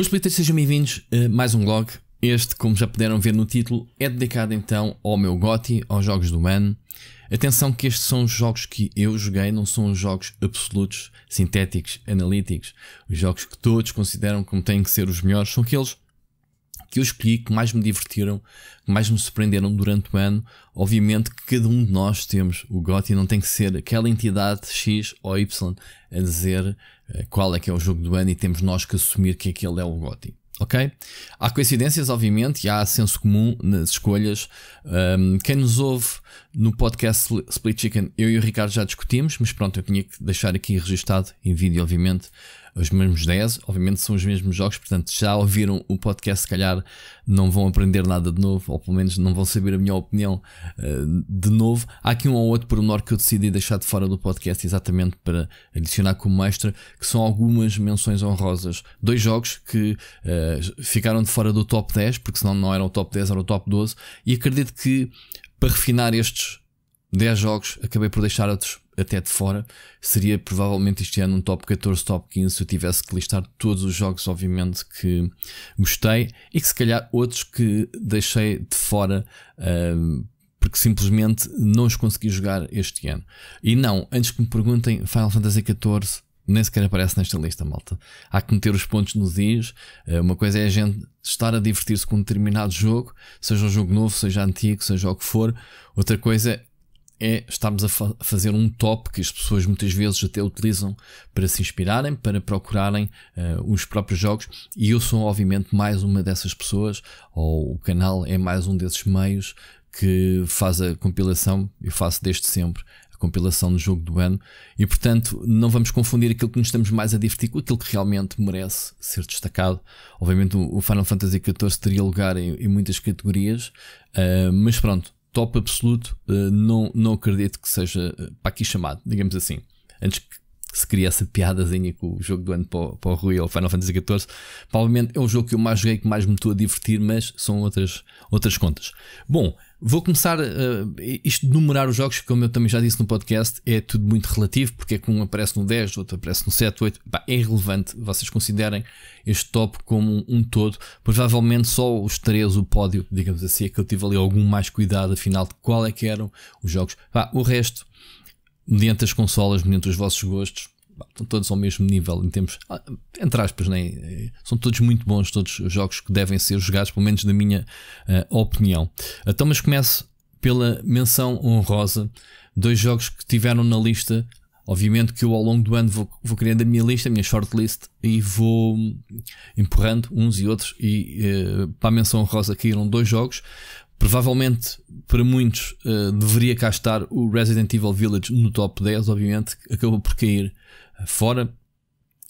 Boas palitas, sejam bem-vindos a mais um vlog. Este, como já puderam ver no título, é dedicado então ao meu GOTI, aos jogos do ano. Atenção que estes são os jogos que eu joguei, não são os jogos absolutos, sintéticos, analíticos. Os jogos que todos consideram como têm que ser os melhores são aqueles que eu escolhi, que mais me divertiram, que mais me surpreenderam durante o ano. Obviamente que cada um de nós temos o Gotti, não tem que ser aquela entidade X ou Y a dizer eh, qual é que é o jogo do ano e temos nós que assumir que aquele é o Gotti, Ok? Há coincidências, obviamente, e há senso comum nas escolhas. Um, quem nos ouve no podcast Split Chicken, eu e o Ricardo já discutimos, mas pronto, eu tinha que deixar aqui registado em vídeo, obviamente, os mesmos 10, obviamente são os mesmos jogos, portanto, já ouviram o podcast, se calhar não vão aprender nada de novo, ou pelo menos não vão saber a minha opinião uh, de novo. Há aqui um ou outro pormenor que eu decidi deixar de fora do podcast, exatamente para adicionar como extra, que são algumas menções honrosas. Dois jogos que uh, ficaram de fora do top 10, porque senão não era o top 10, era o top 12, e acredito que para refinar estes 10 jogos, acabei por deixar outros até de fora. Seria provavelmente este ano um top 14, top 15 se eu tivesse que listar todos os jogos, obviamente, que gostei e que se calhar outros que deixei de fora. Um, porque simplesmente não os consegui jogar este ano. E não, antes que me perguntem, Final Fantasy XIV nem sequer aparece nesta lista, malta. Há que meter os pontos nos is. Eh, uma coisa é a gente estar a divertir-se com um determinado jogo, seja um jogo novo, seja antigo, seja o que for. Outra coisa é estarmos a fa fazer um top que as pessoas muitas vezes até utilizam para se inspirarem, para procurarem uh, os próprios jogos. E eu sou, obviamente, mais uma dessas pessoas, ou o canal é mais um desses meios que faz a compilação, eu faço desde sempre compilação do jogo do ano, e portanto não vamos confundir aquilo que nos estamos mais a divertir com aquilo que realmente merece ser destacado. Obviamente o Final Fantasy XIV teria lugar em, em muitas categorias, uh, mas pronto, top absoluto, uh, não, não acredito que seja ah, para aqui chamado, digamos assim. Antes que se cria essa piadazinha com o jogo do ano para o, para o Rui ou Final Fantasy XIV. Provavelmente é um jogo que eu mais joguei, que mais me estou a divertir, mas são outras, outras contas. Bom, vou começar uh, isto de numerar os jogos, como eu também já disse no podcast, é tudo muito relativo, porque é que um aparece no 10, outro aparece no 7, 8. é irrelevante, vocês considerem este top como um todo. Provavelmente só os 3, o pódio, digamos assim, é que eu tive ali algum mais cuidado, afinal, de qual é que eram os jogos. o resto mediante as consolas, mediante os vossos gostos, estão todos ao mesmo nível em termos, ah, entre aspas, né? são todos muito bons, todos os jogos que devem ser jogados, pelo menos na minha uh, opinião. Então, mas começo pela menção honrosa, dois jogos que tiveram na lista. Obviamente que eu ao longo do ano vou, vou criando a minha lista, a minha shortlist e vou hum, empurrando uns e outros. E uh, para a menção honrosa caíram dois jogos. Provavelmente para muitos uh, deveria cá estar o Resident Evil Village no top 10, obviamente, acabou por cair eh, fora.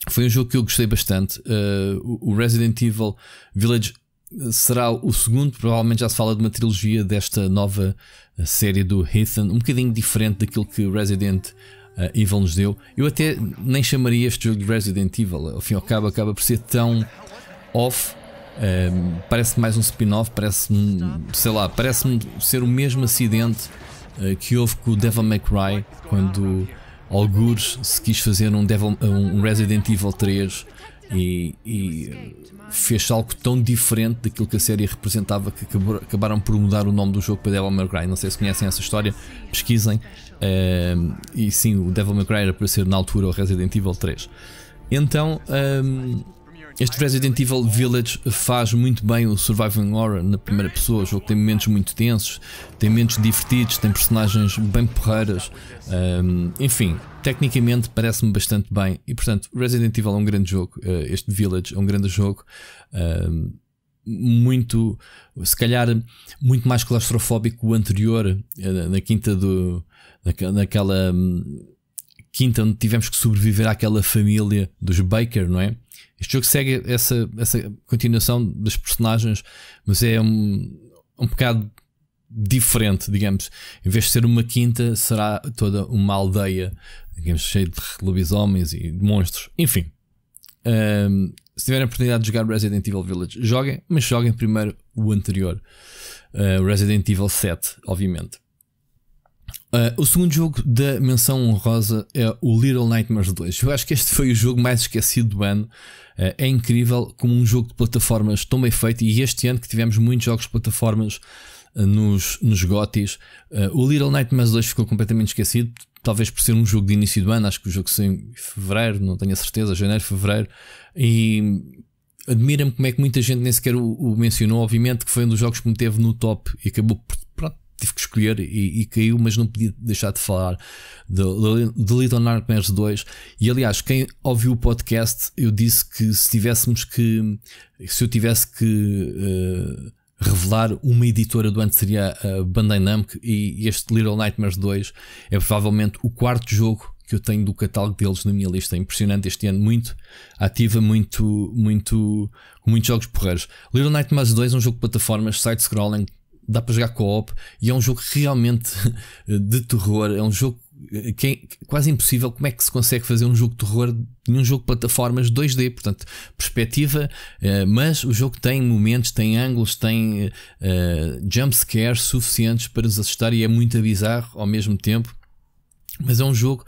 Foi um jogo que eu gostei bastante. Uh, o Resident Evil Village será o segundo, provavelmente já se fala de uma trilogia desta nova série do Heathen, um bocadinho diferente daquilo que Resident Evil nos deu. Eu até nem chamaria este jogo de Resident Evil, ao fim e ao cabo, acaba por ser tão off Ehm, parece mais um spin-off, parece sei lá, parece-me ser o mesmo acidente uh, que houve com o Devil May Cry quando algures se quis fazer um, Devil, um Resident Evil 3 e, e fez algo tão diferente daquilo que a série representava que acabaram por mudar o nome do jogo para Devil May Cry. Não sei se conhecem essa história, pesquisem. Ehm, e sim, o Devil May Cry era para ser na altura o Resident Evil 3. Então. Um, ehm, este Resident Evil Village faz muito bem o Surviving Horror na primeira pessoa. O jogo tem momentos muito tensos, tem momentos divertidos, tem personagens bem porreiras. Um, enfim, tecnicamente parece-me bastante bem. E portanto, Resident Evil é um grande jogo. Eh, este Village é um grande jogo. Um, muito, se calhar, muito mais claustrofóbico que o anterior, eh, na quinta do. naquela hum, quinta onde tivemos que sobreviver àquela família dos Baker, não é? Este jogo segue essa, essa continuação dos personagens, mas é um, um bocado diferente, digamos. Em vez de ser uma quinta, será toda uma aldeia, digamos, cheia de lobisomens e de monstros. Enfim. Um, se tiverem a oportunidade de jogar Resident Evil Village, joguem, mas joguem primeiro o anterior, uh, Resident Evil 7, obviamente. Uh, o segundo jogo da menção honrosa é o Little Nightmares 2. Eu acho que este foi o jogo mais esquecido do ano. Uh, é incrível como um jogo de plataformas tão bem feito. E este ano que tivemos muitos jogos de plataformas uh, nos, nos GOTIs, o Little Nightmares 2 ficou completamente esquecido. Talvez por ser um jogo de início do ano, acho que o jogo saiu em fevereiro, não tenho a certeza, janeiro, fevereiro. E admira-me como é que muita gente nem sequer o, o, mencionou. Obviamente que foi um dos jogos que me teve no top e acabou por tive que escolher e, e, caiu, mas não podia deixar de falar de, de, Little Nightmares 2. E aliás, quem ouviu o podcast, eu disse que se tivéssemos que, se eu tivesse que uh, revelar uma editora do ano, seria a Bandai Namco. E este Little Nightmares 2 é provavelmente o quarto jogo que eu tenho do catálogo deles na minha lista. É impressionante este ano, muito ativa, muito, muito, muitos jogos porreiros. Little Nightmares 2 é um jogo de plataformas side-scrolling dá para jogar co-op e é um jogo realmente de terror. É um jogo que é quase impossível. Como é que se consegue fazer um jogo de terror num jogo de plataformas 2D? Portanto, perspectiva, eh, mas o jogo tem momentos, tem ângulos, tem jumpscares eh, jump scares suficientes para nos assustar e é muito bizarro ao mesmo tempo. Mas é um jogo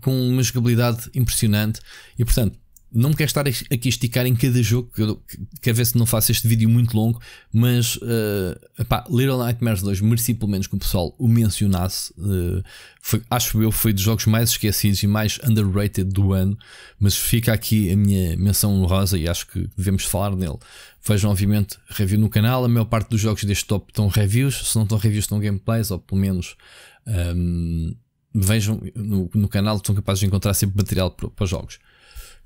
com uma jogabilidade impressionante e, portanto, não quero estar aqui a esticar em cada jogo, que, eu, que, ver se não faço este vídeo muito longo, mas uh, epá, Little Nightmares 2 mereci pelo menos que o pessoal o mencionasse. Uh, foi, acho eu foi dos jogos mais esquecidos e mais underrated do ano, mas fica aqui a minha menção honrosa e acho que devemos falar nele. Vejam, obviamente, review no canal. A maior parte dos jogos deste top estão reviews, se não estão reviews, estão gameplays, ou pelo menos. Um, ehm, vejam no, no, canal, estão capazes de encontrar sempre material para, para jogos.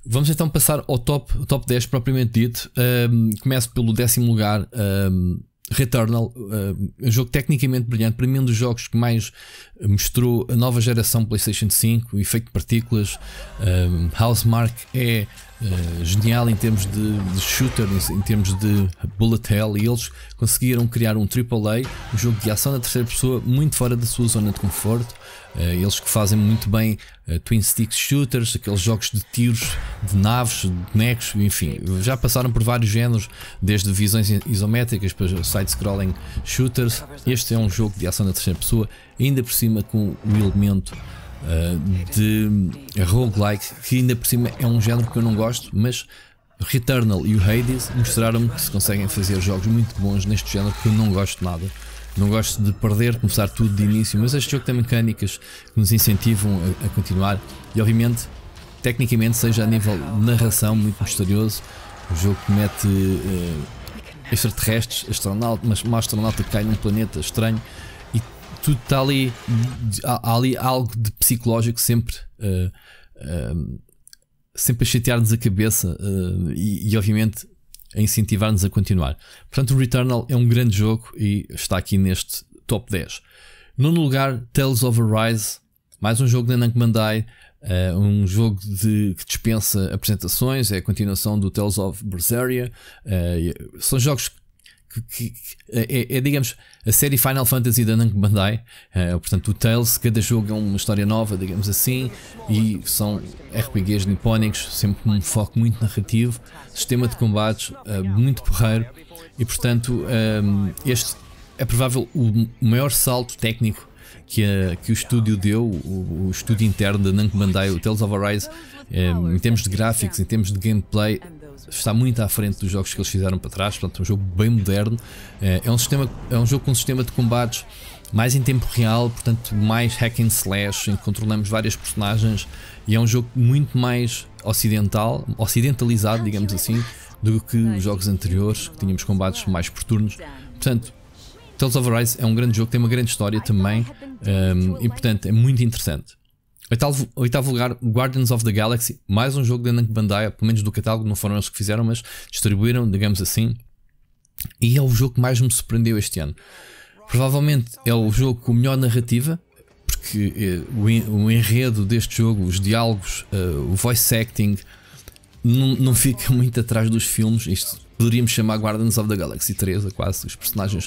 Vamos então passar ao top, top 10 propriamente dito. Um, começo pelo décimo lugar. Um, Returnal, um jogo tecnicamente brilhante, para mim um dos jogos que mais mostrou a nova geração PlayStation 5, o efeito de partículas. Um, Housemark é uh, genial em termos de, de shooter, em termos de bullet hell, e eles conseguiram criar um AAA, um jogo de ação na terceira pessoa, muito fora da sua zona de conforto eh, eles que fazem muito bem eh, Twin Stick Shooters, aqueles jogos de tiros, de naves, de bonecos, enfim, já passaram por vários géneros, desde visões isométricas para side-scrolling shooters. Este é um jogo de ação na terceira pessoa, ainda por cima com o elemento uh, de roguelike, que ainda por cima é um género que eu não gosto, mas Returnal e o Hades mostraram-me que se conseguem fazer jogos muito bons neste género que eu não gosto nada. Não gosto de perder, começar tudo de início, mas este jogo tem mecânicas que nos incentivam a, a continuar e, obviamente, tecnicamente, seja a nível de narração, muito misterioso. O jogo que uh, eh, extraterrestres, astronauta, mas uma astronauta que cai num planeta estranho e tudo está ali. Há, há ali algo de psicológico sempre. Uh, uh, sempre a chatear-nos a cabeça e, e, obviamente a incentivar-nos a continuar. Portanto, o Returnal é um grande jogo e está aqui neste top 10. Nono lugar, Tales of Arise, mais um jogo da Namco Bandai, uh, eh, um jogo de, que dispensa apresentações, é a continuação do Tales of Berseria. Uh, são jogos que que, que é, é, é, digamos, a série Final Fantasy da Namco Bandai. É, portanto, o Tales, cada jogo é uma história nova, digamos assim, e são RPGs nipónicos, sempre com um foco muito narrativo, sistema de combates é, muito porreiro, e portanto, é, este é provável o maior salto técnico que, que, o estúdio deu, o, o estúdio interno da Namco Bandai, o Tales of Arise, é, em termos de gráficos, em termos de gameplay, está muito à frente dos jogos que eles fizeram para trás, portanto é um jogo bem moderno, eh, é um, sistema, é um jogo com um sistema de combates mais em tempo real, portanto mais hack and slash, em que controlamos várias personagens e é um jogo muito mais ocidental, ocidentalizado, digamos assim, do que os jogos anteriores, que tínhamos combates mais por turnos. Portanto, Tales of Arise é um grande jogo, tem uma grande história também um, ehm, e portanto é muito interessante. Oitavo, oitavo lugar, Guardians of the Galaxy, mais um jogo da Namco Bandai, pelo menos do catálogo, não foram eles que fizeram, mas distribuíram, digamos assim. E é o jogo que mais me surpreendeu este ano. Provavelmente é o jogo com melhor narrativa, porque eh, o, o, enredo deste jogo, os diálogos, uh, o voice acting, não, não fica muito atrás dos filmes. Isto poderíamos chamar Guardians of the Galaxy 3, quase. Os personagens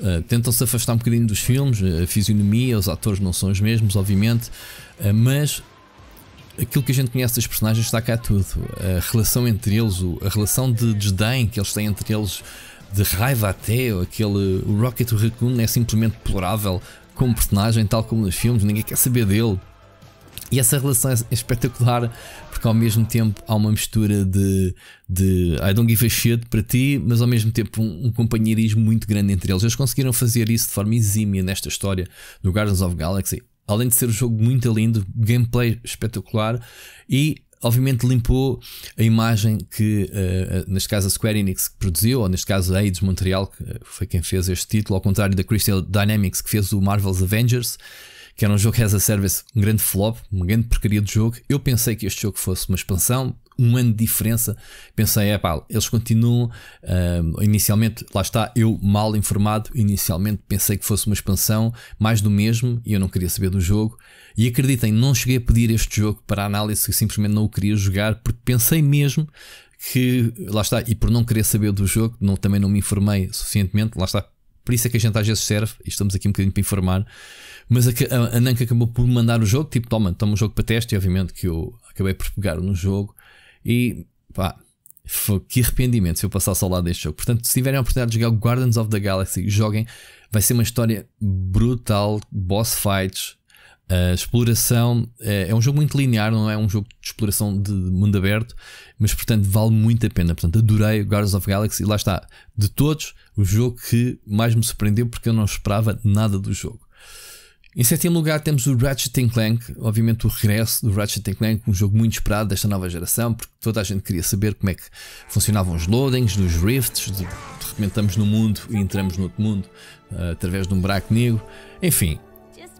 uh, tentam-se afastar um bocadinho dos filmes, eh, a fisionomia, os atores não são os mesmos, obviamente, uh, mas aquilo que a gente conhece dos personagens está cá tudo. A relação entre eles, a relação de desdém que eles têm entre eles, de raiva até, aquele o Rocket Raccoon é simplesmente deplorável como personagem, tal como nos filmes, ninguém quer saber dele. E essa relação é, é espetacular porque ao mesmo tempo há uma mistura de, de I don't give a shit para ti, mas ao mesmo tempo um, um companheirismo muito grande entre eles. Eles conseguiram fazer isso de forma exímia nesta história do Guardians of Galaxy. Além de ser um jogo muito lindo, gameplay espetacular e obviamente limpou a imagem que, uh, neste caso, a Square Enix produziu, ou neste caso, a AIDS Montreal, que eh, foi quem fez este título, ao contrário da Crystal Dynamics, que fez o Marvel's Avengers que era um jogo as a service, um grande flop, uma grande porcaria de jogo. Eu pensei que este jogo fosse uma expansão, um ano de diferença. Pensei, é pá, eles continuam. Uh, inicialmente, lá está, eu mal informado. Inicialmente pensei que fosse uma expansão, mais do mesmo, e eu não queria saber do jogo. E acreditem, não cheguei a pedir este jogo para análise, simplesmente não o queria jogar, porque pensei mesmo que, lá está, e por não querer saber do jogo, não, também não me informei suficientemente, lá está, por isso é que a gente às vezes serve, e estamos aqui um bocadinho para informar. Mas a, a, a acabou por mandar o jogo, tipo, toma, toma um jogo para teste, e obviamente que eu acabei por pegar no jogo. E pá, foi, que arrependimento se eu passasse ao lado deste jogo. Portanto, se tiverem a oportunidade de jogar o Guardians of the Galaxy, joguem. Vai ser uma história brutal, boss fights, a exploração é, é, um jogo muito linear, não é um jogo de exploração de mundo aberto, mas portanto vale muito a pena. Portanto, adorei Guardians of Galaxy e lá está, de todos, o jogo que mais me surpreendeu porque eu não esperava nada do jogo. Em sétimo lugar temos o Ratchet Clank, obviamente o regresso do Ratchet Clank, um jogo muito esperado desta nova geração, porque toda a gente queria saber como é que funcionavam os loadings, nos rifts, de, de repente estamos num mundo e entramos no outro mundo uh, através de um buraco negro, enfim,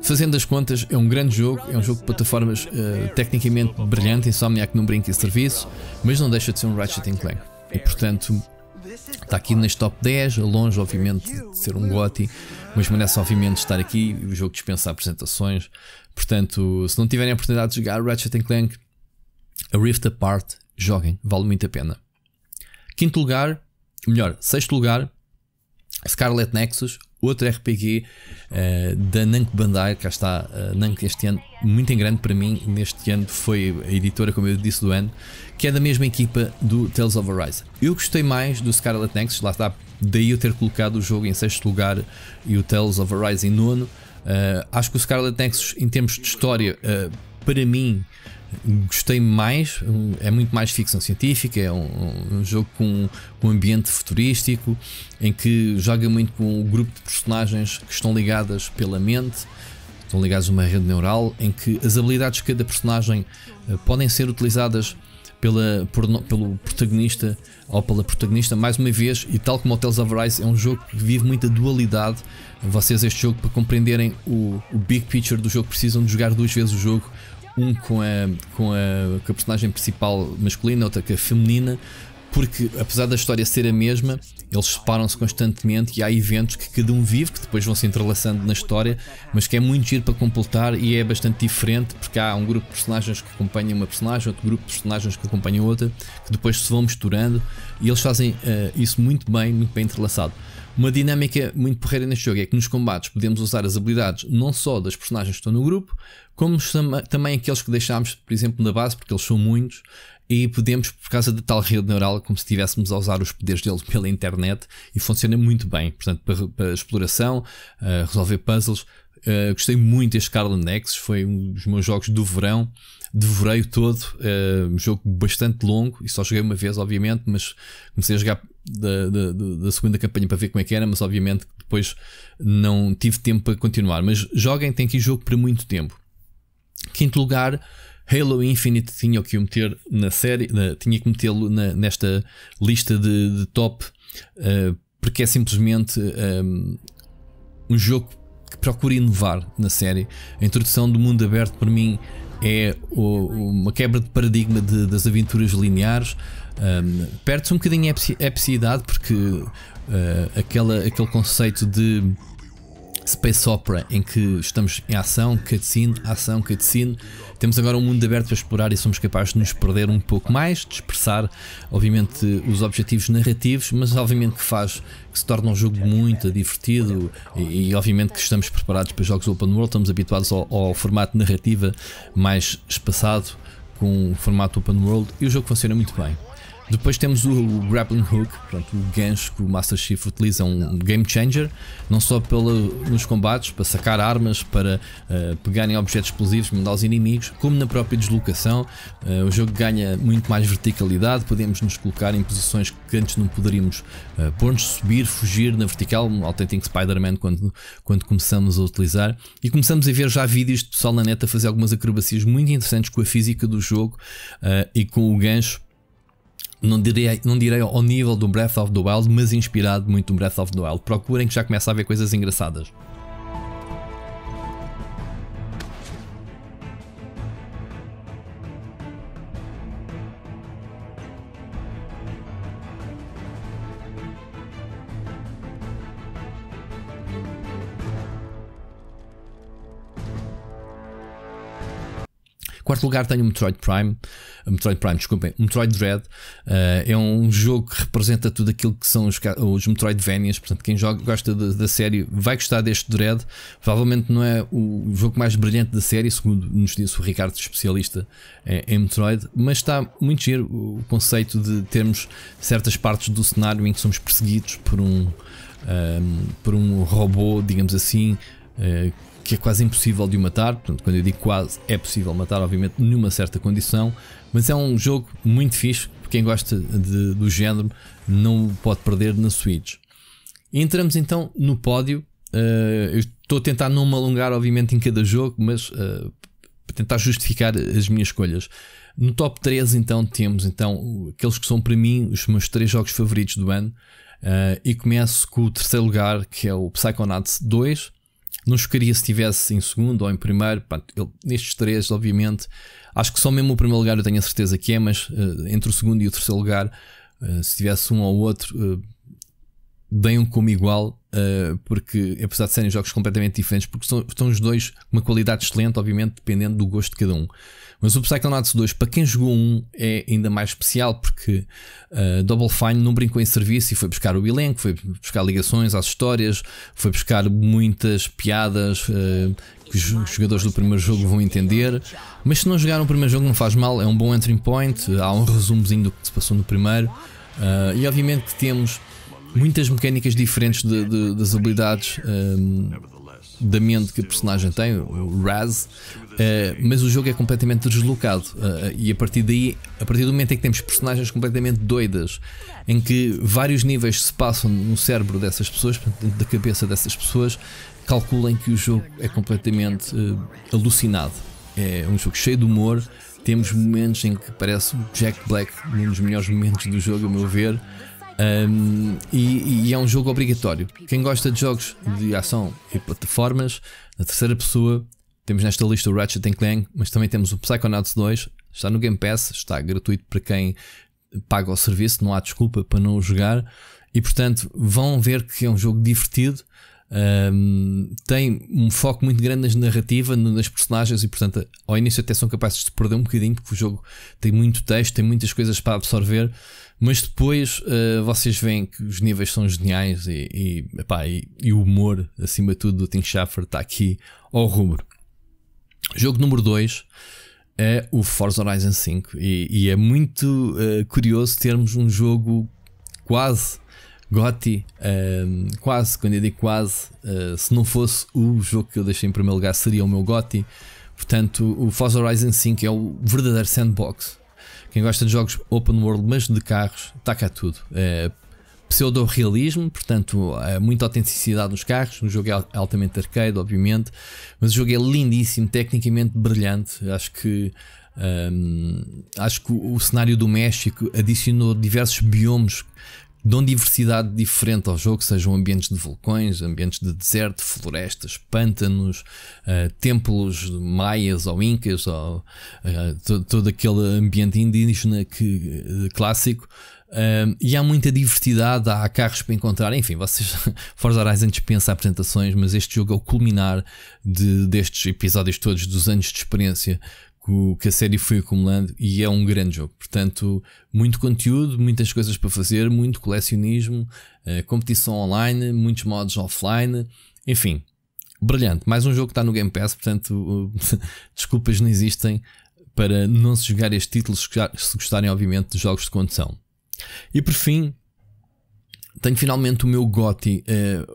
Fazendo as contas, é um grande jogo, é um jogo de plataformas uh, tecnicamente brilhante, Insomniac não brinca em serviço, mas não deixa de ser um Ratchet Clank. E portanto, está aqui neste top 10, longe obviamente de ser um GOTY, mas merece obviamente estar aqui, o jogo dispensa apresentações. Portanto, se não tiverem a oportunidade de jogar Ratchet Clank, a Rift Apart, joguem, vale muito a pena. Quinto lugar, melhor, sexto lugar, Scarlet Nexus, outro RPG uh, eh, da Namco Bandai, cá está uh, eh, Namco este ano, muito em grande para mim, neste ano foi a editora, como eu disse, do ano, que é da mesma equipa do Tales of Arise. Eu gostei mais do Scarlet Nexus, lá está, daí eu ter colocado o jogo em sexto lugar e o Tales of Arise em nono. Uh, acho que o Scarlet Nexus, em termos de história, para mim, gostei mais, é muito mais ficção científica, é um, um jogo com, um ambiente futurístico, em que joga muito com o grupo de personagens que estão ligadas pela mente, estão ligadas a uma rede neural, em que as habilidades de cada personagem eh, podem ser utilizadas pela, por, pelo protagonista ou pela protagonista, mais uma vez, e tal como Hotels of Rise é um jogo que vive muita dualidade. Vocês, este jogo, para compreenderem o, o big picture do jogo, precisam de jogar duas vezes o jogo um com a, com a, com a personagem principal masculina, outra com a feminina, porque apesar da história ser a mesma, eles separam-se constantemente e há eventos que cada um vive, que depois vão se entrelaçando na história, mas que é muito giro para completar e é bastante diferente, porque há um grupo de personagens que acompanha uma personagem, outro grupo de personagens que acompanha outra, que depois se vão misturando e eles fazem uh, isso muito bem, muito bem entrelaçado. Uma dinâmica muito porreira neste jogo é que nos combates podemos usar as habilidades não só das personagens que estão no grupo, como também aqueles que deixámos, por exemplo, na base, porque eles são muitos, e podemos, por causa da tal rede neural, como se estivéssemos a usar os poderes deles pela internet, e funciona muito bem. Portanto, para, para exploração, uh, resolver puzzles, Uh, gostei muito deste Scarlet Nexus, foi um dos meus jogos do verão. Devorei-o todo, uh, um jogo bastante longo e só joguei uma vez, obviamente, mas comecei a jogar da, da, da, segunda campanha para ver como é que era, mas obviamente depois não tive tempo para continuar. Mas joguem, tem aqui jogo para muito tempo. Quinto lugar, Halo Infinite tinha que o meter na série, na, tinha que metê-lo nesta lista de, de top, uh, porque é simplesmente um, ehm, um jogo procura inovar na série. A introdução do mundo aberto para mim é uma quebra de paradigma de, das aventuras lineares. Um, Perde-se um bocadinho a epicidade porque uh, aquela, aquele conceito de space opera em que estamos em ação, cutscene, ação, cutscene. Temos agora um mundo aberto para explorar e somos capazes de nos perder um pouco mais, de expressar, obviamente, os objetivos narrativos, mas obviamente que faz que se torna um jogo muito divertido e, e obviamente que estamos preparados para jogos open world, estamos habituados ao, ao formato narrativa mais espaçado com o formato open world e o jogo funciona muito bem. Depois temos o grappling hook, o gancho que o Master Chief utiliza, um game changer, não só pela, nos combates, para sacar armas, para uh, pegarem objetos explosivos, mandar aos inimigos, como na própria deslocação. Uh, o jogo ganha muito mais verticalidade, podemos nos colocar em posições que antes não poderíamos uh, pôr-nos, subir, fugir na vertical, um autêntico Spider-Man quando, quando começamos a utilizar. E começamos a ver já vídeos de pessoal na neta fazer algumas acrobacias muito interessantes com a física do jogo uh, e com o gancho não direi, não direi ao nível do Breath of the Wild, mas inspirado muito no Breath of the Wild. Procurem que já começa a haver coisas engraçadas. Quarto lugar tenho o Metroid Prime. Metroid Prime, desculpem, Metroid Dread uh, é um jogo que representa tudo aquilo que são os, os Metroidvanias. Portanto, quem joga, gosta da, da série vai gostar deste Dread. Provavelmente não é o jogo mais brilhante da série, segundo nos disse o Ricardo, especialista em Metroid, mas está muito giro o conceito de termos certas partes do cenário em que somos perseguidos por um, eh, por um robô, digamos assim. Uh, que é quase impossível de o matar. Portanto, quando eu digo quase, é possível matar, obviamente, numa certa condição. Mas é um jogo muito fixe. Quem gosta de, do género não pode perder na Switch. Entramos então no pódio. Uh, eu estou a tentar não me alongar, obviamente, em cada jogo, mas uh, tentar justificar as minhas escolhas. No top 3, então, temos então aqueles que são para mim os meus três jogos favoritos do ano. Uh, e começo com o terceiro lugar, que é o Psychonauts 2. Não chocaria se estivesse em segundo ou em primeiro. ele, nestes três, obviamente, acho que só mesmo o primeiro lugar eu tenho a certeza que é, mas uh, entre o segundo e o terceiro lugar, uh, se tivesse um ou outro, uh, eh, deem como igual, uh, porque apesar de serem jogos completamente diferentes, porque são, estão os dois uma qualidade excelente, obviamente, dependendo do gosto de cada um. Mas o Psychonauts 2, para quem jogou um, é ainda mais especial porque uh, Double Fine não brincou em serviço e foi buscar o elenco, foi buscar ligações às histórias, foi buscar muitas piadas uh, que os jogadores do primeiro jogo vão entender. Mas se não jogaram o primeiro jogo, não faz mal, é um bom entry point, há um resumozinho do que se passou no primeiro. Uh, e obviamente que temos muitas mecânicas diferentes de, de, das habilidades. Um, da mente que a personagem tem, o Raz, Uh, mas o jogo é completamente deslocado uh, e a partir daí, a partir do momento em que temos personagens completamente doidas, em que vários níveis se passam no cérebro dessas pessoas, da cabeça dessas pessoas, calculem que o jogo é completamente uh, alucinado. É um jogo cheio de humor, temos momentos em que parece Jack Black, um dos melhores momentos do jogo, a meu ver. Um, e, e, é um jogo obrigatório. Quem gosta de jogos de ação e plataformas, na terceira pessoa, temos nesta lista o Ratchet Clank, mas também temos o Psychonauts 2. Está no Game Pass, está gratuito para quem paga o serviço, não há desculpa para não o jogar. E portanto, vão ver que é um jogo divertido um, tem um foco muito grande nas narrativa, nas personagens, e portanto, ao início até são capazes de perder um bocadinho, porque o jogo tem muito texto, tem muitas coisas para absorver, mas depois uh, vocês veem que os níveis são geniais e, e, epá, e, e o humor, acima de tudo, do Tim Schafer está aqui ao rumor. Jogo número 2 é o Forza Horizon 5, e, e é muito uh, curioso termos um jogo quase Gotti, quase, quando eu digo quase, uh, se não fosse o jogo que eu deixei em primeiro lugar, seria o meu Gotti. Portanto, o Forza Horizon 5 é o verdadeiro sandbox. Quem gosta de jogos open world, mas de carros, está cá tudo. É pseudo-realismo, portanto, há muita autenticidade nos carros. O jogo é altamente arcade, obviamente, mas o jogo é lindíssimo, tecnicamente brilhante. Acho que. Um, acho que o, o cenário do México adicionou diversos biomes dão diversidade diferente ao jogo, sejam ambientes de vulcões, ambientes de deserto, florestas, pântanos, uh, templos maias ou incas, ou uh, eh, todo, todo aquele ambiente indígena que, eh, clássico. e há muita diversidade, há carros para encontrar, enfim, vocês Forza Horizon dispensa apresentações, mas este jogo é o culminar de, destes episódios todos dos anos de experiência que a série foi acumulando e é um grande jogo. Portanto, muito conteúdo, muitas coisas para fazer, muito colecionismo, eh, competição online, muitos modos offline, enfim, brilhante. Mais um jogo que está no Game Pass, portanto, desculpas não existem para não se jogar este título se gostarem, obviamente, de jogos de condução. E por fim, tenho finalmente o meu GOTI eh,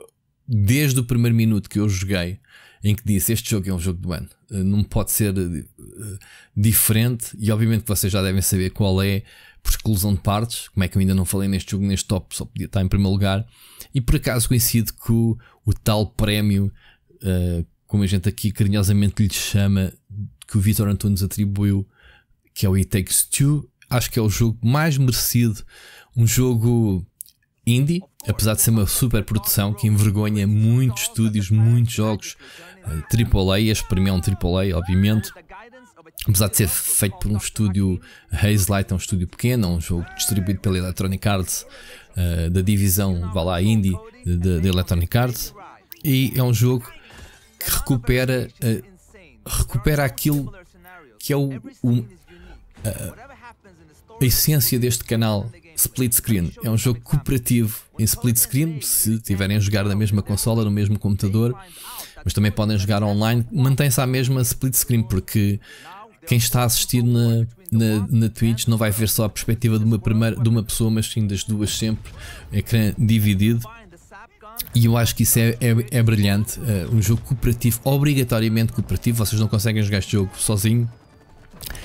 desde o primeiro minuto que eu joguei em que disse este jogo é um jogo do ano, eh, não pode ser eh, diferente, e obviamente vocês já devem saber qual é, por exclusão de partes, como é que eu ainda não falei neste jogo, neste top, só podia estar em primeiro lugar, e por acaso coincido com o tal prémio, uh, como a gente aqui carinhosamente lhe chama, que o Vitor Antunes atribuiu, que é o It Takes Two, acho que é o jogo mais merecido, um jogo indie, apesar de ser uma super produção que envergonha muitos estúdios, muitos jogos uh, AAA, este para mim é um AAA, obviamente. Apesar de ser feito por um estúdio Haze Light, é um estúdio pequeno, é um jogo distribuído pela Electronic Arts, uh, da divisão, vá lá, indie da Electronic Arts, e é um jogo que recupera, uh, recupera aquilo que é o, o a essência deste canal Split Screen é um jogo cooperativo em split screen, se tiverem a jogar na mesma consola, no mesmo computador, mas também podem jogar online. Mantém-se a mesma split screen, porque quem está a assistir na, na, na, Twitch não vai ver só a perspectiva de uma, primeira, de uma pessoa, mas sim das duas sempre, ecrã dividido. E eu acho que isso é, é, é brilhante. Uh, um jogo cooperativo, obrigatoriamente cooperativo. Vocês não conseguem jogar este jogo sozinho,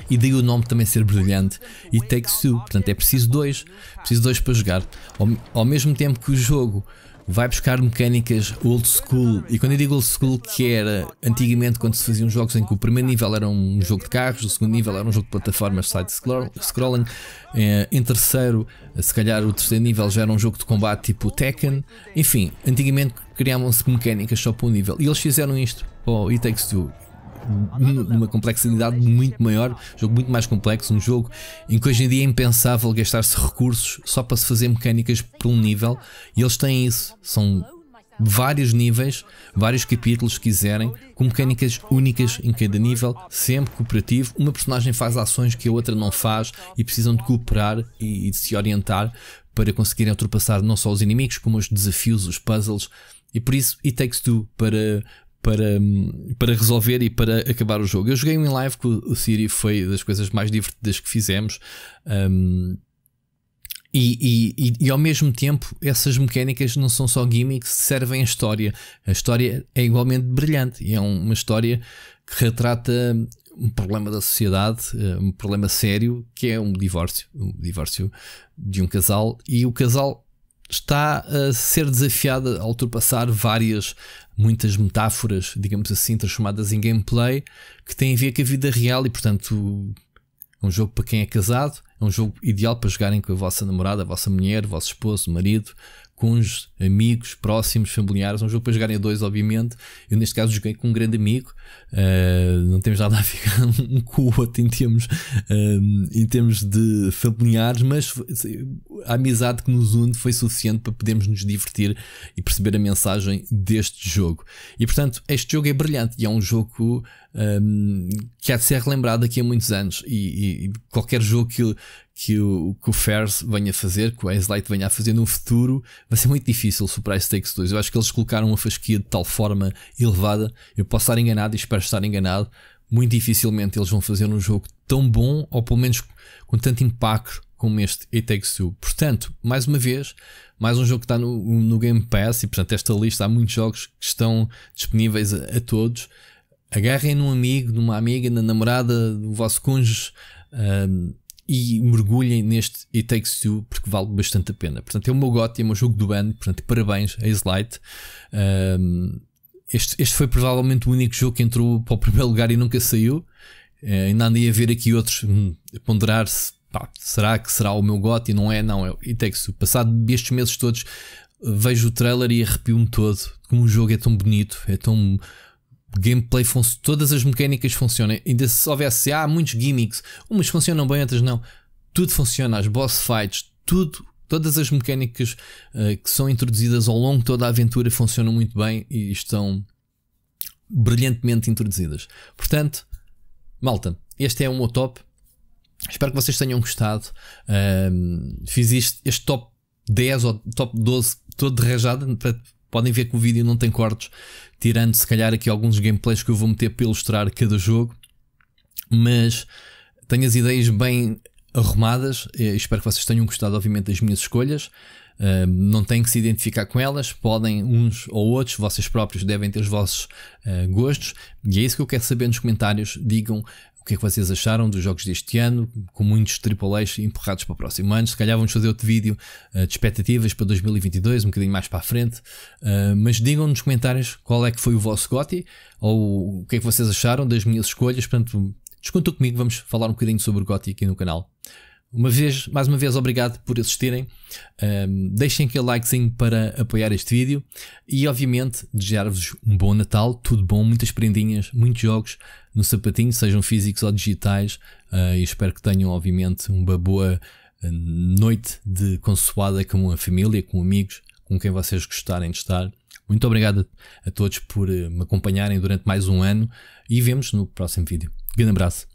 e daí o nome também ser brilhante. E Takes Two, portanto é preciso dois, preciso dois para jogar. Ao, ao mesmo tempo que o jogo vai buscar mecânicas old school. E quando eu digo old school, que era antigamente quando se faziam jogos em que o primeiro nível era um jogo de carros, o segundo nível era um jogo de plataformas side-scrolling, eh, em terceiro, se calhar o terceiro nível já era um jogo de combate tipo Tekken. Enfim, antigamente criavam-se mecânicas só para um nível. E eles fizeram isto para oh, o It Takes Two uma complexidade é muito maior, um jogo muito mais complexo, um jogo em que hoje em dia é impensável gastar-se recursos só para se fazer mecânicas por um nível, e eles têm isso, são vários níveis, vários capítulos se quiserem, com mecânicas únicas em cada nível, sempre cooperativo. Uma personagem faz ações que a outra não faz e precisam de cooperar e, de se orientar para conseguirem ultrapassar não só os inimigos, como os desafios, os puzzles. E por isso, It Takes Two para para, hum, para resolver e para acabar o jogo. Eu joguei um em live com o Siri foi das coisas mais divertidas que fizemos. Um, e, e, e, ao mesmo tempo, essas mecânicas não são só gimmicks, servem à história. A história é igualmente brilhante e é uma história que retrata um problema da sociedade, eh, um problema sério, que é um divórcio, um divórcio de um casal, e o casal está a ser desafiado a ultrapassar várias muitas metáforas, digamos assim, transformadas em gameplay que têm a ver com a vida real e, portanto, é um jogo para quem é casado, é um jogo ideal para jogarem com a vossa namorada, a vossa mulher, o vosso esposo, o marido, os amigos, próximos, familiares. Um jogo para jogarem a dois, obviamente. Eu, neste caso, joguei com um grande amigo. Uh, não temos nada a ficar um com o outro em termos, ah, em termos de familiares, mas a amizade que nos une foi suficiente para podermos nos divertir e perceber a mensagem deste jogo. E, portanto, este jogo é brilhante e é um jogo um, que há de ser relembrado daqui a muitos anos. E, e qualquer jogo que, que o, que o Fairs venha a fazer, que o Light venha a fazer no futuro, vai ser muito difícil superar esse Takes 2. Eu acho que eles colocaram uma fasquia de tal forma elevada, eu posso estar enganado e espero estar enganado. Muito dificilmente eles vão fazer um jogo tão bom, ou pelo menos com tanto impacto como este It Takes Two. Portanto, mais uma vez, mais um jogo que está no, no Game Pass, e portanto, esta lista há muitos jogos que estão disponíveis a, a todos agarrem num amigo, numa amiga, na namorada do vosso cônjuge um, e mergulhem neste It Takes Two porque vale bastante a pena. Portanto, é o meu GOT, é o meu jogo do ano, portanto, parabéns a Slide. Um, este, este foi provavelmente o único jogo que entrou para o primeiro lugar e nunca saiu. Uh, ainda andei a ver aqui outros hum, ponderar-se. será que será o meu GOT? E não é, não. É, It Takes Two. Passado estes meses todos, vejo o trailer e arrepio-me todo. Como o jogo é tão bonito, é tão gameplay, todas as mecânicas funcionam. Ainda se houvesse, há ah, muitos gimmicks, umas funcionam bem, outras não. Tudo funciona, as boss fights, tudo, todas as mecânicas uh, que são introduzidas ao longo de toda a aventura funcionam muito bem e estão brilhantemente introduzidas. Portanto, malta, este é o meu top. Espero que vocês tenham gostado. Uh, fiz este, este top 10 ou top 12 todo de rajada para Podem ver que o vídeo não tem cortes, tirando se calhar aqui alguns gameplays que eu vou meter para ilustrar cada jogo. Mas tenho as ideias bem arrumadas. Eh, espero que vocês tenham gostado, obviamente, das minhas escolhas. Uh, não têm que se identificar com elas, podem uns ou outros, vocês próprios devem ter os vossos uh, gostos, e é isso que eu quero saber nos comentários. Digam que é que vocês acharam dos jogos deste ano, com muitos AAAs empurrados para o próximo ano. Se calhar vamos fazer outro vídeo uh, de expectativas para 2022, um bocadinho mais para a frente. Uh, mas digam nos comentários qual é que foi o vosso gotti ou o que é que vocês acharam das minhas escolhas. Portanto, descontou comigo, vamos falar um bocadinho sobre o GOTI aqui no canal. Uma vez, mais uma vez, obrigado por assistirem. Um, deixem aquele likezinho para apoiar este vídeo e, obviamente, desejar-vos um bom Natal, tudo bom, muitas prendinhas, muitos jogos no sapatinho, sejam físicos ou digitais. Uh, e espero que tenham, obviamente, uma boa ah, noite de consoada com a família, com amigos, com quem vocês gostarem de estar. Muito obrigado a todos por ah, me acompanharem durante mais um ano e vemos no próximo vídeo. Grande abraço.